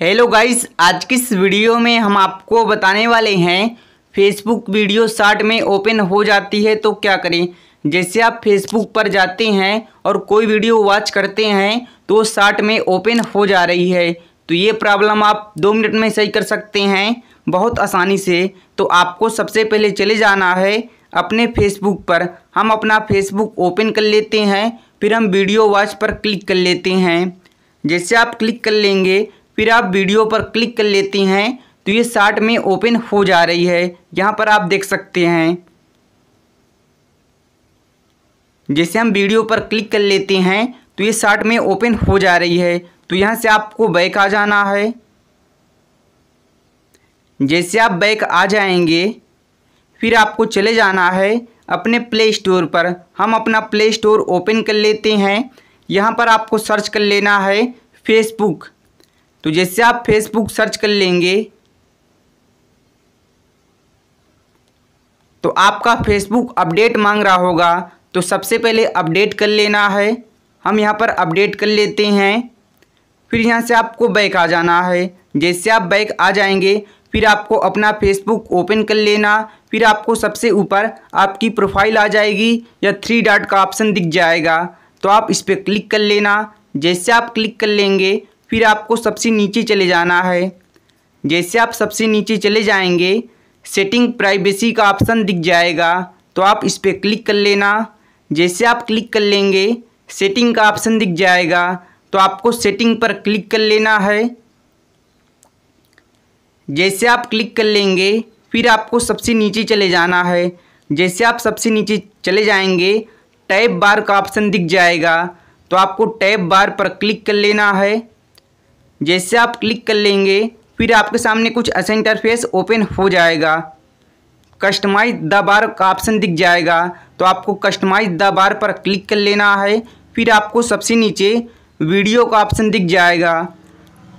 hello guys आज की इस वीडियो में हम आपको बताने वाले हैं फेसबुक वीडियो शार्ट में ओपन हो जाती है तो क्या करें जैसे आप फेसबुक पर जाते हैं और कोई वीडियो वॉच करते हैं तो शार्ट में ओपन हो जा रही है तो ये प्रॉब्लम आप दो मिनट में सही कर सकते हैं बहुत आसानी से तो आपको सबसे पहले चले जाना है अपने फेसबुक पर हम अपना फेसबुक ओपन कर लेते हैं फिर हम वीडियो वॉच पर क्लिक कर लेते हैं जैसे आप क्लिक कर लेंगे फिर आप वीडियो पर क्लिक कर लेते हैं तो ये शार्ट में ओपन हो जा रही है यहाँ पर आप देख सकते हैं जैसे हम वीडियो पर क्लिक कर लेते हैं तो ये शार्ट में ओपन हो जा रही है तो यहाँ से आपको बैक आ जाना है जैसे आप बैक आ जाएंगे फिर आपको चले जाना है अपने प्ले स्टोर पर हम अपना प्ले स्टोर ओपन कर लेते हैं यहाँ पर आपको सर्च कर लेना है फेसबुक तो जैसे आप फेसबुक सर्च कर लेंगे तो आपका फेसबुक अपडेट मांग रहा होगा तो सबसे पहले अपडेट कर लेना है हम यहाँ पर अपडेट कर लेते हैं फिर यहाँ से आपको बैक आ जाना है जैसे आप बैक आ जाएंगे फिर आपको अपना फेसबुक ओपन कर लेना फिर आपको सबसे ऊपर आपकी प्रोफाइल आ जाएगी या थ्री डॉट का ऑप्शन दिख जाएगा तो आप इस पर क्लिक कर लेना जैसे आप क्लिक कर लेंगे फिर आपको सबसे नीचे चले जाना है जैसे आप सबसे नीचे चले जाएंगे सेटिंग प्राइवेसी का ऑप्शन दिख जाएगा तो आप इस पर क्लिक कर लेना जैसे आप क्लिक कर लेंगे सेटिंग का ऑप्शन दिख जाएगा तो आपको सेटिंग पर क्लिक कर लेना है जैसे आप क्लिक कर लेंगे फिर आपको सबसे नीचे चले जाना है जैसे आप सबसे नीचे चले जाएंगे टैब बार का ऑप्शन दिख जाएगा तो आपको टैब बार पर क्लिक कर लेना है जैसे आप क्लिक कर लेंगे फिर आपके सामने कुछ ऐसा इंटरफेस ओपन हो जाएगा कस्टमाइज द बार का ऑप्शन दिख जाएगा तो आपको कस्टमाइज द बार पर क्लिक कर लेना है फिर आपको सबसे नीचे वीडियो का ऑप्शन दिख जाएगा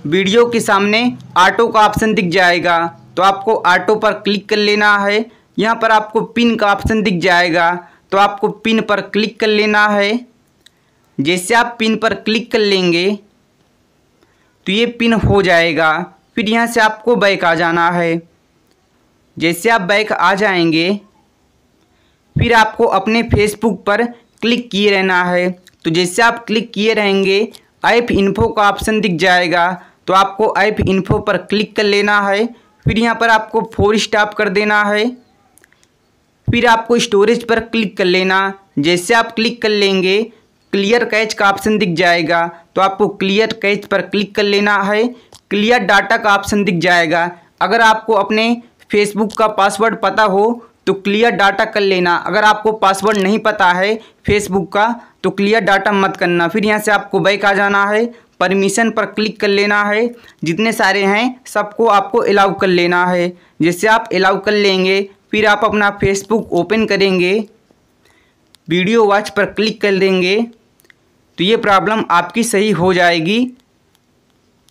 वीडियो के सामने ऑटो का ऑप्शन दिख जाएगा तो आपको ऑटो पर क्लिक कर लेना है यहाँ पर आपको पिन का ऑप्शन दिख जाएगा तो आपको पिन पर क्लिक कर लेना है जैसे आप पिन पर क्लिक कर लेंगे तो ये पिन हो जाएगा फिर यहाँ से आपको बैक आ जाना है जैसे आप बैक आ जाएंगे फिर आपको अपने फेसबुक पर क्लिक किए रहना है तो जैसे आप क्लिक किए रहेंगे ऐप इन्फो का ऑप्शन दिख जाएगा तो आपको ऐप इन्फो पर क्लिक कर लेना है फिर यहाँ पर आपको फोर स्टाप कर देना है फिर आपको स्टोरेज पर क्लिक कर लेना जैसे आप क्लिक कर लेंगे क्लियर कैच का ऑप्शन दिख जाएगा तो आपको क्लियर कैच पर क्लिक कर लेना है क्लियर डाटा का ऑप्शन दिख जाएगा अगर आपको अपने फेसबुक का पासवर्ड पता हो तो क्लियर डाटा कर लेना अगर आपको पासवर्ड नहीं पता है फेसबुक का तो क्लियर डाटा मत करना फिर यहाँ से आपको बैक आ जाना है परमिशन पर क्लिक कर लेना है जितने सारे हैं सबको आपको अलाउ कर लेना है जैसे आप अलाउ कर लेंगे फिर आप अपना फेसबुक ओपन करेंगे वीडियो वॉच पर क्लिक कर देंगे तो ये प्रॉब्लम आपकी सही हो जाएगी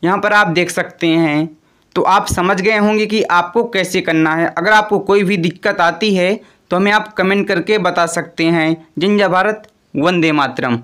यहाँ पर आप देख सकते हैं तो आप समझ गए होंगे कि आपको कैसे करना है अगर आपको कोई भी दिक्कत आती है तो हमें आप कमेंट करके बता सकते हैं जिंजा भारत वंदे मातरम